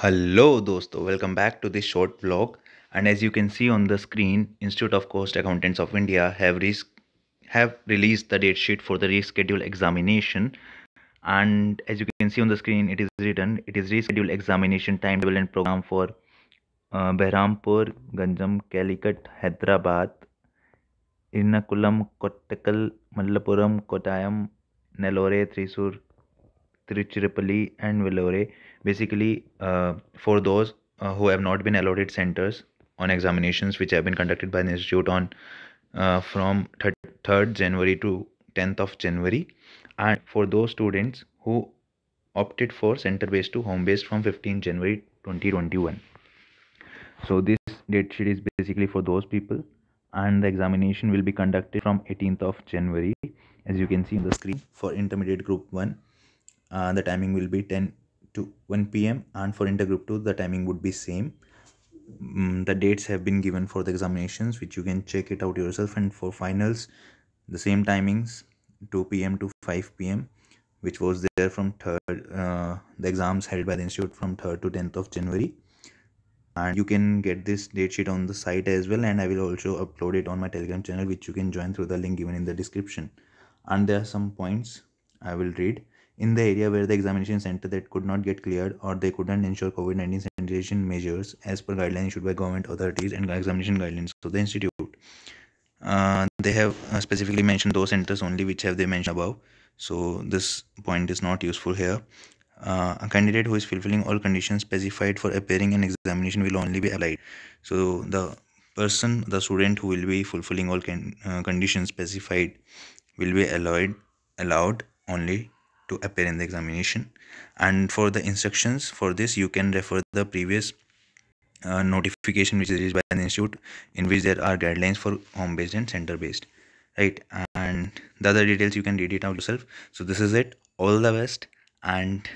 Hello dosto, welcome back to this short vlog and as you can see on the screen, Institute of Cost Accountants of India have, have released the date sheet for the reschedule examination and as you can see on the screen it is written it is reschedule examination timetable and program for uh, Behrampur, Ganjam, Calicut, Hyderabad, Irnakulam, Kottakkal, Mallapuram, Kottayam, Nellore, Thrissur, Tiruchirappalli and Vellore, basically uh, for those uh, who have not been allotted centers on examinations which have been conducted by the institute on uh, from 3rd January to 10th of January, and for those students who opted for center based to home based from 15 January 2021. So this date sheet is basically for those people and the examination will be conducted from 18th of January as you can see on the screen for intermediate group 1 uh, the timing will be 10 to 1 pm and for intergroup 2 the timing would be same mm, the dates have been given for the examinations which you can check it out yourself and for finals the same timings 2 pm to 5 pm which was there from third uh, the exams held by the institute from 3rd to 10th of january and you can get this date sheet on the site as well and i will also upload it on my telegram channel which you can join through the link given in the description and there are some points i will read in the area where the examination center that could not get cleared or they couldn't ensure COVID-19 sanitation measures as per guidelines issued by government authorities and examination guidelines of the institute. Uh, they have uh, specifically mentioned those centers only which have they mentioned above. So this point is not useful here. Uh, a candidate who is fulfilling all conditions specified for appearing an examination will only be applied. So the person, the student who will be fulfilling all can, uh, conditions specified will be allowed allowed only to appear in the examination and for the instructions for this you can refer the previous uh, notification which is released by the institute in which there are guidelines for home based and center based right and the other details you can read it out yourself so this is it all the best and